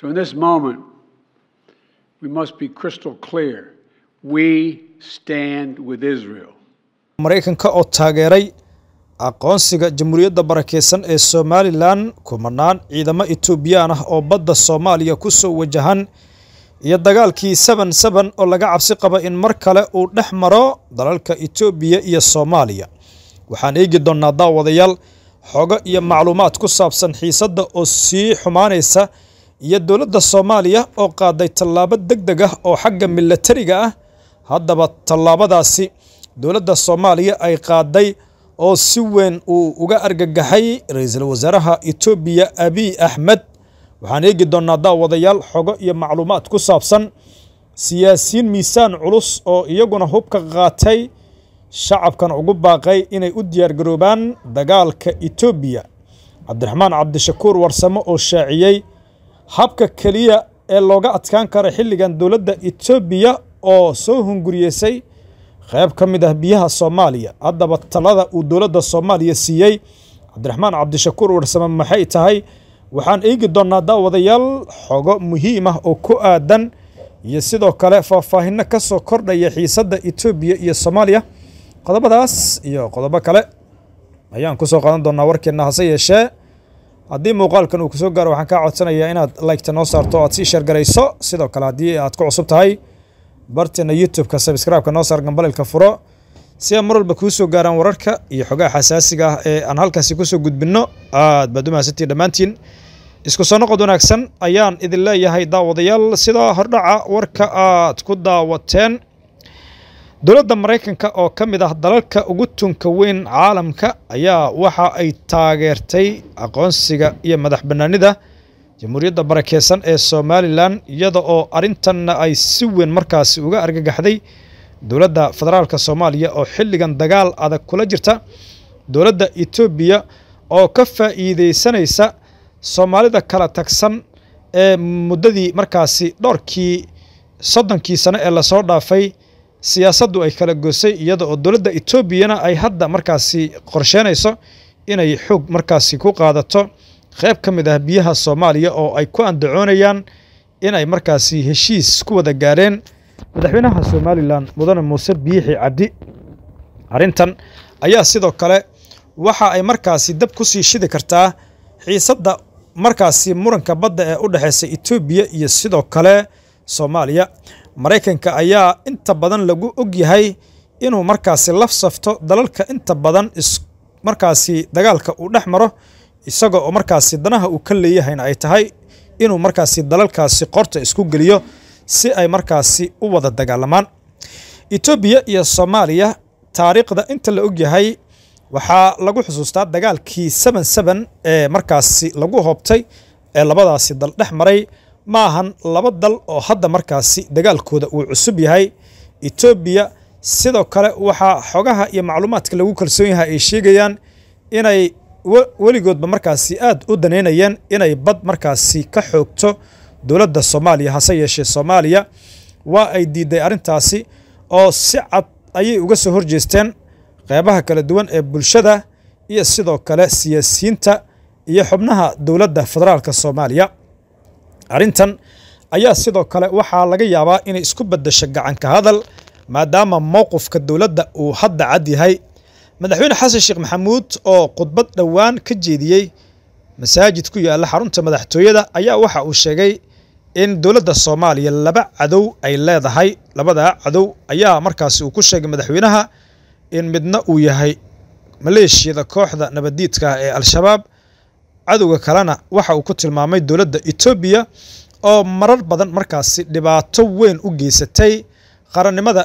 So in this moment, we must be crystal clear. We stand with Israel. Mareykanka oo taageeray aqoonsiga jamhuuriyadda barakeysan ee Somaliland kumanaan ciidamo Etoobiyaan ah oo badda Soomaaliya ku soo wajahan iyo dagaalkii 77 oo laga cabsi qaba in mar kale uu dhex maro dalalka Itoobiya iyo Soomaaliya waxaan eegi doonaa daawadayaal xogo iyo macluumaad ku saabsan xiisadda oo sii xumaanaysa iyo dowladda soomaaliya oo qaaday tallaabo deg deg ah oo xagga milatariga ah haddaba tallaabadaasi dowladda soomaaliya ay qaaday oo si weyn uu uga argagaxay ra-iisul wasaaraha etoobiya abiy axmed waxaan eegi doonaa daawadayaal xogo iyo macluumaad ku saabsan siyaasiyiin miisaan culus oo iyaguna hubka qaatay shacabkan ugu baaqay inay u diyaargaroobaan dagaalka etoobiya cabdiraxmaan cabdishakuur warsamo oo shaaciyey habka keliya ee looga adkaan kara xilligan dowladda etoobiya oo soo hunguriyeysay qayb ka mid ah biyaha soomaaliya haddaba talada uu dowladda soomaaliya siiyey cabdiraxmaan cabdishakuur warsame maxay tahay waxaan eegi doonnaa daawadayaal xogo muhiim ah oo ku aadan iyo sidoo kale faahfaahinno ka soo kordhaya xiisadda etoobiya iyo soomaaliya qodobadaas iyo qodobo kale ayaan ku soo qaadan doonaa warkeenna hase yeeshee haddii muuqaalkan uu kusoo gaaro waxaan kaa codsanayaa inaad laygta noo saarto o aad sii sheergarayso sidoo kale haddii aad ku cusub tahay barteenna youtubeka sabskraibeka noo saar gambalilka furo si aan mar walba kuu soo gaaraan wararka iyo xogaha xasaasiga ah ee aan halkaasi kusoo gudbinno aad baad u mahadsantihi dhammaantiin isku soo noqod wanaagsan ayaan idin leeyahay daawadayaal sida hordhaca warka aad ku daawateen dowladda maraykanka oo ka mid ah dalalka ugu tunka weyn caalamka ayaa waxa ay taageertay aqoonsiga iyo madax bannaanida jamhuuriyadda barakeysan ee somalilan iyada oo arrintanna ay si weyn markaasi uga argagaxday dowladda federaalk soomaaliya oo xilligan dagaal adag kula jirta dowladda etoobiya oo ka faa'iideysanaysa soomaalida kala tagsan ee muddadii markaasi dhowrkii soddonkii sane ee lasoo dhaafay siyaasaddu ay kala goosay iyada oo dowladda etoobiyana ay hadda markaasi qorsheynayso inay xoog markaasi ku qaadato qayb ka mid ah biyaha soomaaliya oo ay ku andacoonayaan inay markaasi heshiis ku wada gaadheen madaxweynaha somalilan mudane muuse biixi cabdi arrintan ayaa sidoo kale waxa ay markaasi dab ku sii shidi kartaa xiisadda markaasi muranka badda ee u dhexeysa etoobiya iyo sidoo kale soomaaliya maraykanka ayaa inta badan lagu og yahay inuu markaasi lafsafto dalalka inta badan markaasi dagaalka uu dhex maro isaga oo markaasi danaha uu ka leeyahayna ay tahay inuu markaasi dalalkaasi qorta isku geliyo si ay markaasi u wada dagaalamaan etoobiya iyo soomaaliya taariikhda inta la og yahay waxaa lagu xusuustaa dagaalkii seven seven ee markaasi lagu hoobtay ee labadaasi dal dhex maray maahan laba dal oo hadda markaasi dagaalkooda uu cusub yahay etoobiya sidoo kale waxaa xogaha iyo macluumaadka lagu kalsoon yahay ay sheegayaan inay weligoodba markaasi aad u danaynayeen inay bad markaasi ka xoogto dowladda soomaaliya hase yeeshee soomaaliya waa ay diiday arrintaasi oo si cad ayay uga soo horjeesteen qeybaha kala duwan ee bulshada iyo sidoo kale siyaasiyiinta iyo xubnaha dowladda federaalka soomaaliya arrintan ayaa sidoo kale waxaa laga yaabaa inay isku baddasho gacanka hadal maadaama mowqifka dowladda uu hadda cad yahay madaxweyne xasan sheekh maxamuud oo khudbad dhowaan ka jeediyey masaajid ku yaalla xarunta madaxtooyada ayaa waxa uu sheegay in dowladda soomaaliya laba cadow ay leedahay labadaa cadow ayaa markaasi uu ku sheegay madaxweynaha in midna uu yahay maleeshiyada kooxda nabaddiidka ee al-shabaab cadowga kalena waxa uu ku tilmaamay dowladda etoobiya oo marar badan markaasi dhibaato weyn u geysatay qarannimada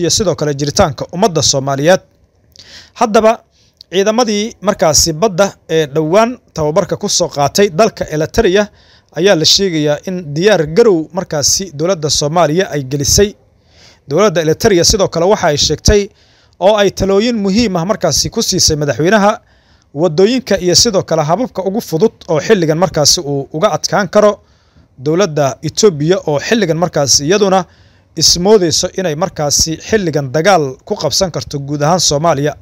iyo sidoo kale jiritaanka ummadda soomaaliyeed haddaba ciidamadii markaasi badda ee dhowaan tababarka ku soo qaatay dalka elitaria ayaa la sheegayaa in diyaar garow markaasi dowladda soomaaliya ay gelisay dowladda elitaria sidoo kale waxa ay sheegtay oo ay talooyin muhiim ah markaasi ku siisay madaxweynaha waddooyinka iyo sidoo kale hababka ugu fudud oo xilligan markaasi uu uga adkaan karo dowladda etoobiya oo xilligan markaasi iyaduna ismoodeyso inay markaasi xilligan dagaal ku qabsan karto guud ahaan soomaaliya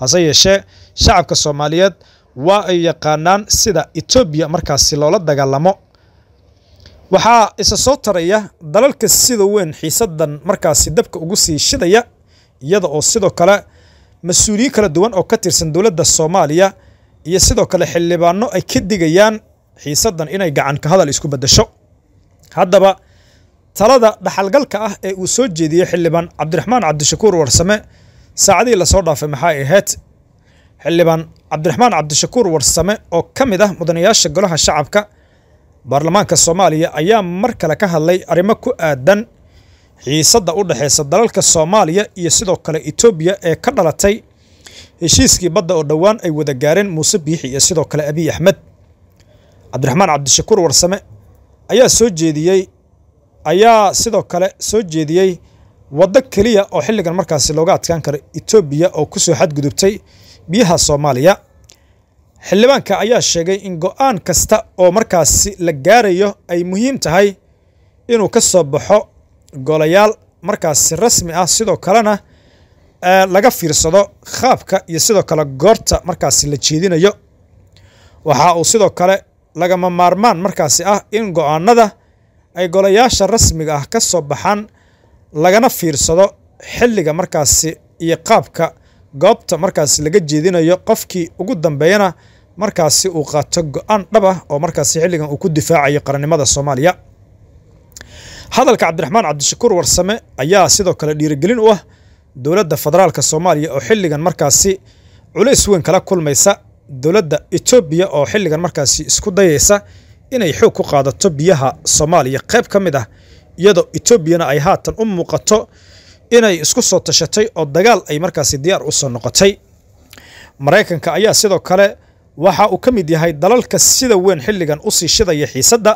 hase yeeshee shacabka soomaaliyeed waa ay yaqaanaan sida etoobiya markaasi loola dagaalamo waxaa isa soo taraya dalalka sida weyn xiisadan markaasi dabka ugu sii shidaya iyada oo sidoo kale mas-uuliyiin kala duwan oo ka tirsan dowladda soomaaliya iyo sidoo kale xildhibaano ay ka digayaan xiisadan inay gacan ka hadal isku beddesho haddaba talada dhaxalgalka ah ee uu soo jeediyey xildhibaan cabdiraxmaan cabdishakuur warsame saacadihii lasoo dhaafay maxay ahayd xildhibaan cabdiraxmaan cabdishakuur warsame oo ka mid ah mudanayaasha golaha shacabka baarlamaanka soomaaliya ayaa mar kale ka hadlay arrimo ku aadan xiisadda u dhexeysa dalalka soomaaliya iyo sidoo kale etoobiya ee ka dhalatay heshiiskii badda oo dhowaan ay wada gaareen muuse biixi iyo sidoo kale abiy axmed cabdiraxmaan cabdishakuur warsame ayaa soo jeediyey ayaa sidoo kale soo jeediyey waddo keliya oo xilligan markaasi looga adkaan karo etoobiya oo kusoo xadgudubtay biyaha soomaaliya xildhibaanka ayaa sheegay in go'aan kasta oo markaasi la gaarayo ay muhiim tahay inuu ka soo baxo golayaal markaasi rasmi ah sidoo kalena eh, laga fiirsado qaabka iyo sidoo kale goorta markaasi la jeedinayo waxa uu sidoo kale lagama maarmaan markaasi ah in go-aanada ay golayaasha rasmiga ah ka soo baxaan lagana fiirsado xilliga markaasi iyo qaabka goobta markaasi laga jeedinayo qofkii ugu dambeeyana markaasi uu qaato go'aan dhab ah oo markaasi xilligan uu ku difaacayo qarannimada soomaaliya hadalka cabdiraxmaan cabdishakuur warsame ayaa sidoo kale dhiirigelin u ah dowladda federaalka soomaaliya oo xilligan markaasi culays weyn kala kulmaysa dowladda etoobiya oo xilligan markaasi isku dayaysa inay xoog ku qaadato biyaha soomaaliya qayb ka mid ah iyadoo etoobiyana ay haatan u muuqato inay isku soo tashatay oo dagaal ay markaasi diyaar u soo noqotay maraykanka ayaa sidoo kale waxa uu ka mid yahay dalalka sida weyn xilligan usii shidaya xiisadda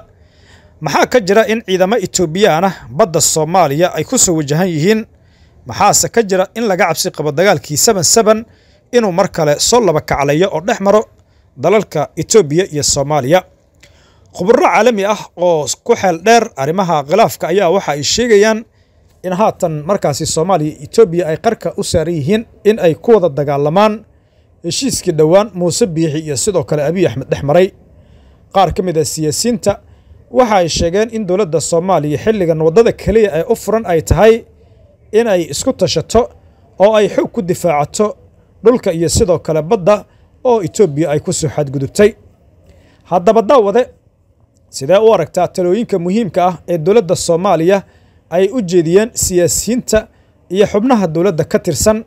maxaa ka jira in ciidamo itoobiyaana badda soomaaliya ay ku soo wajahan yihiin maxaase ka jira in laga cabsi qabo dagaalkii saban saban inuu mar kale soo laba kacleeyo oo dhex maro dalalka etoobiya iyo soomaaliya khuburo caalami ah oo ku xeel dheer arrimaha khilaafka ayaa waxa ay sheegayaan in haatan markaasi soomaaliya iyo etoobiya ay qarka u saaran yihiin in ay ku wada dagaalamaan heshiiskii dhowaan muuse biixi iyo sidoo kale abiy axmed dhex maray qaar ka mid a ah siyaasiinta waxa ay sheegeen in dowladda soomaaliya xilligan waddada keliya ee u furan ay tahay in ay isku tashato oo ay xog ku difaacato dhulka iyo sidoo kale badda oo itoobiya ay ku soo xadgudubtay haddaba daawade sidee u aragtaa talooyinka muhiimka ah ee dowladda soomaaliya ay u jeediyeen siyaasiyiinta iyo xubnaha dowladda ka tirsan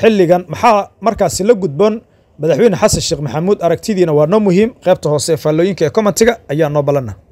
xilligan maxaa markaasi la gudboon madaxweyne xasan sheekh maxamuud aragtidiina waa noo muhiim qaybta hoose ee faallooyinka ee kommentiga ayaa noo balana